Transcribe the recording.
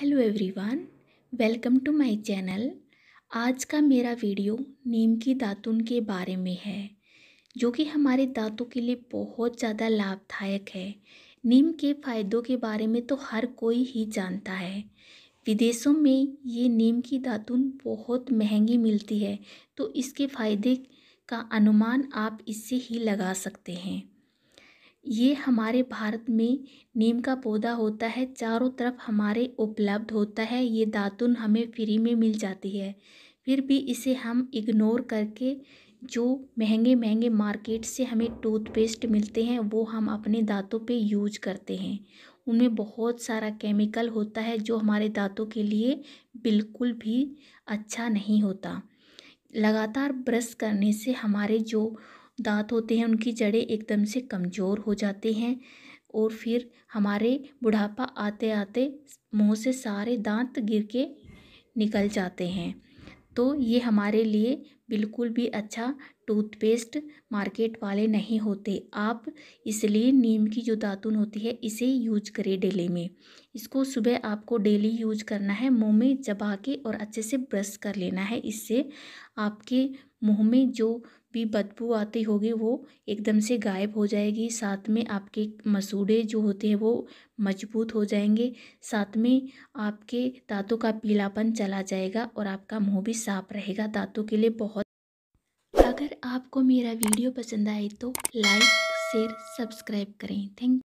hello everyone welcome to my channel आज का मेरा वीडियो नीम की दातुन के बारे में है जो कि हमारे दांतों के लिए बहुत ज़्यादा लाभदायक है नीम के फ़ायदों के बारे में तो हर कोई ही जानता है विदेशों में ये नीम की दातुन बहुत महंगी मिलती है तो इसके फ़ायदे का अनुमान आप इससे ही लगा सकते हैं ये हमारे भारत में नीम का पौधा होता है चारों तरफ हमारे उपलब्ध होता है ये दातुन हमें फ्री में मिल जाती है फिर भी इसे हम इग्नोर करके जो महंगे महंगे मार्केट से हमें टूथपेस्ट मिलते हैं वो हम अपने दांतों पे यूज करते हैं उनमें बहुत सारा केमिकल होता है जो हमारे दांतों के लिए बिल्कुल भी अच्छा नहीं होता लगातार ब्रश करने से हमारे जो दांत होते हैं उनकी जड़ें एकदम से कमज़ोर हो जाते हैं और फिर हमारे बुढ़ापा आते आते मुँह से सारे दांत गिर के निकल जाते हैं तो ये हमारे लिए बिल्कुल भी अच्छा टूथपेस्ट मार्केट वाले नहीं होते आप इसलिए नीम की जो दातुन होती है इसे यूज करें डेली में इसको सुबह आपको डेली यूज करना है मुंह में चबा के और अच्छे से ब्रश कर लेना है इससे आपके मुँह में जो भी बदबू आती होगी वो एकदम से गायब हो जाएगी साथ में आपके मसूड़े जो होते हैं वो मजबूत हो जाएंगे साथ में आपके दांतों का पीलापन चला जाएगा और आपका मुंह भी साफ रहेगा दांतों के लिए बहुत अगर आपको मेरा वीडियो पसंद आए तो लाइक शेयर सब्सक्राइब करें थैंक